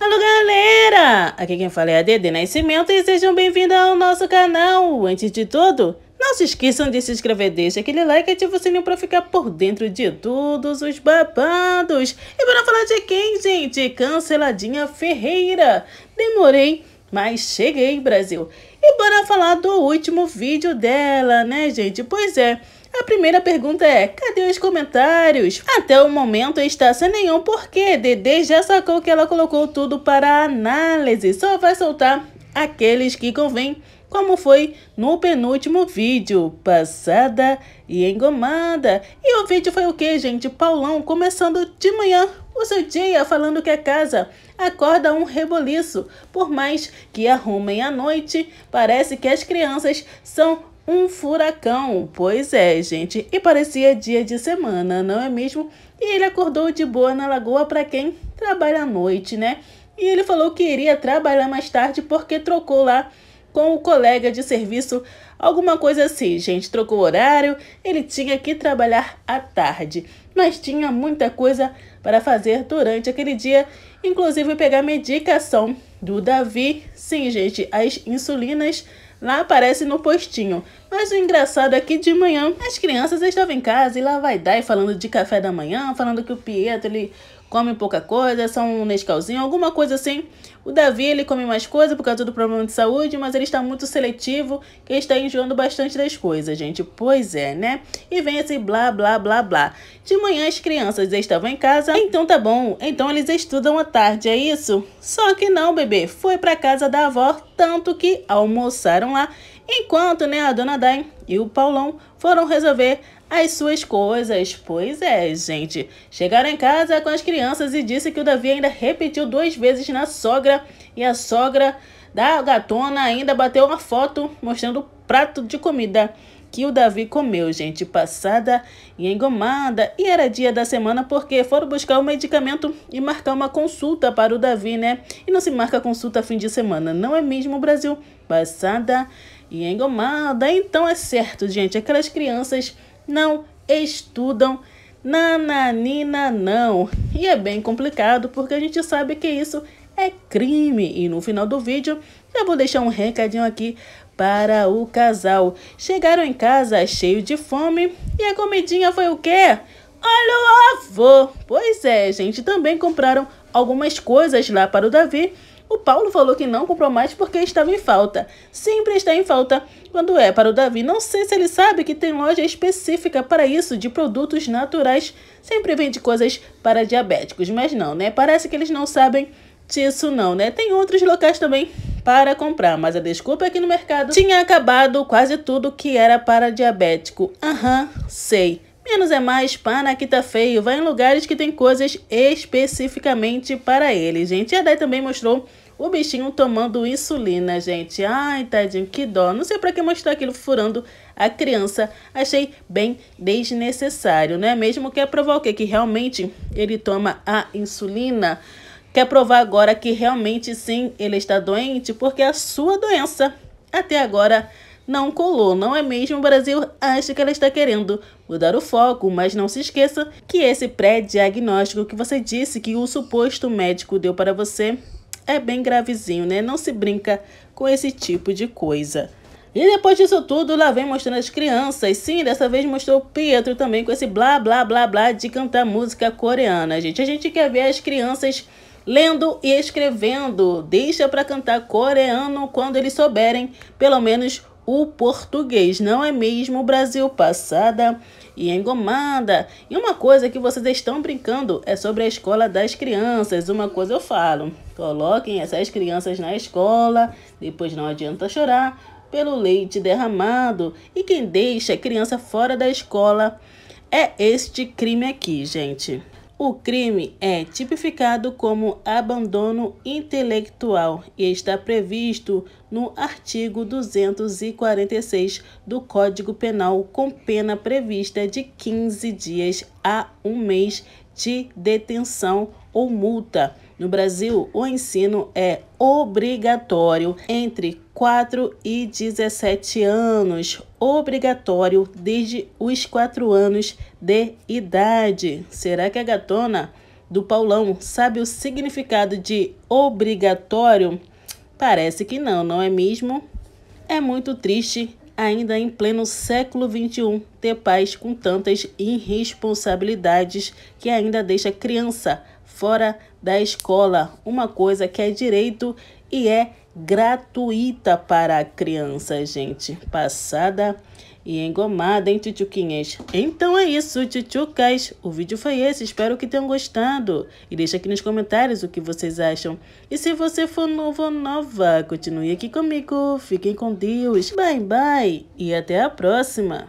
Alô galera, aqui quem fala é a Dede Nascimento e sejam bem-vindos ao nosso canal. Antes de tudo, não se esqueçam de se inscrever, deixa aquele like e ativa o sininho para ficar por dentro de todos os babados. E para falar de quem, gente? Canceladinha Ferreira. Demorei, mas cheguei, Brasil. E bora falar do último vídeo dela, né, gente? Pois é. A primeira pergunta é, cadê os comentários? Até o momento está sem nenhum porque Dede já sacou que ela colocou tudo para análise, só vai soltar aqueles que convém, como foi no penúltimo vídeo, passada e engomada. E o vídeo foi o que, gente? Paulão começando de manhã, o seu dia falando que a é casa acorda um reboliço. Por mais que arrumem à noite, parece que as crianças são um furacão. Pois é, gente. E parecia dia de semana, não é mesmo? E ele acordou de boa na lagoa para quem trabalha à noite, né? E ele falou que iria trabalhar mais tarde porque trocou lá com o colega de serviço, alguma coisa assim, gente. Trocou o horário, ele tinha que trabalhar à tarde, mas tinha muita coisa para fazer durante aquele dia, inclusive pegar medicação do Davi. Sim, gente, as insulinas lá aparecem no postinho. Mas o engraçado é que de manhã as crianças estavam em casa e lá vai dar falando de café da manhã, falando que o Pietro ele come pouca coisa, só um Nescauzinho, alguma coisa assim. O Davi ele come mais coisa por causa do problema de saúde, mas ele está muito seletivo, que está enjoando bastante das coisas, gente. Pois é, né? E vem esse blá blá blá blá. De manhã as crianças estavam em casa, então tá bom, então eles estudam à tarde, é isso? Só que não, bebê, foi para casa da avó, tanto que almoçaram lá Enquanto né, a Dona Dain e o Paulão foram resolver as suas coisas. Pois é, gente. Chegaram em casa com as crianças e disse que o Davi ainda repetiu duas vezes na sogra. E a sogra da gatona ainda bateu uma foto mostrando o prato de comida que o Davi comeu, gente, passada e engomada. E era dia da semana porque foram buscar o medicamento e marcar uma consulta para o Davi, né? E não se marca consulta fim de semana, não é mesmo, Brasil? Passada e engomada. Então é certo, gente, aquelas crianças não estudam nananina não. E é bem complicado porque a gente sabe que isso é crime. E no final do vídeo eu vou deixar um recadinho aqui para o casal. Chegaram em casa cheio de fome e a comidinha foi o quê? Olha o avô! Pois é, gente, também compraram algumas coisas lá para o Davi o Paulo falou que não comprou mais porque estava em falta. Sempre está em falta quando é para o Davi. Não sei se ele sabe que tem loja específica para isso, de produtos naturais. Sempre vende coisas para diabéticos, mas não, né? Parece que eles não sabem disso não, né? Tem outros locais também para comprar, mas a desculpa é que no mercado tinha acabado quase tudo que era para diabético. Aham, uhum, sei. Menos é mais, que tá Feio vai em lugares que tem coisas especificamente para ele, gente. E a Dai também mostrou o bichinho tomando insulina, gente. Ai, tadinho, que dó. Não sei para que mostrar aquilo furando a criança. Achei bem desnecessário, né? Mesmo quer provar o quê? Que realmente ele toma a insulina. Quer provar agora que realmente sim, ele está doente, porque a sua doença até agora não colou, não é mesmo? O Brasil acha que ela está querendo mudar o foco, mas não se esqueça que esse pré-diagnóstico que você disse que o suposto médico deu para você é bem gravezinho, né? Não se brinca com esse tipo de coisa. E depois disso tudo, lá vem mostrando as crianças. Sim, dessa vez mostrou o Pietro também com esse blá blá blá blá de cantar música coreana, gente. A gente quer ver as crianças lendo e escrevendo. Deixa para cantar coreano quando eles souberem, pelo menos o português, não é mesmo? O Brasil passada e engomada. E uma coisa que vocês estão brincando é sobre a escola das crianças. Uma coisa eu falo: coloquem essas crianças na escola, depois não adianta chorar pelo leite derramado. E quem deixa a criança fora da escola é este crime aqui, gente. O crime é tipificado como abandono intelectual e está previsto no artigo 246 do Código Penal, com pena prevista de 15 dias a um mês de detenção ou multa no Brasil, o ensino é obrigatório entre 4 e 17 anos, obrigatório desde os 4 anos de idade. Será que a gatona do Paulão sabe o significado de obrigatório? Parece que não, não é mesmo? É muito triste ainda em pleno século XXI, ter pais com tantas irresponsabilidades que ainda deixa criança fora da escola, uma coisa que é direito e é gratuita para a criança, gente. Passada e engomada, hein, tchutchuquinhas? Então é isso, tchutchucas. O vídeo foi esse, espero que tenham gostado. E deixa aqui nos comentários o que vocês acham. E se você for novo ou nova, continue aqui comigo. Fiquem com Deus. Bye, bye. E até a próxima.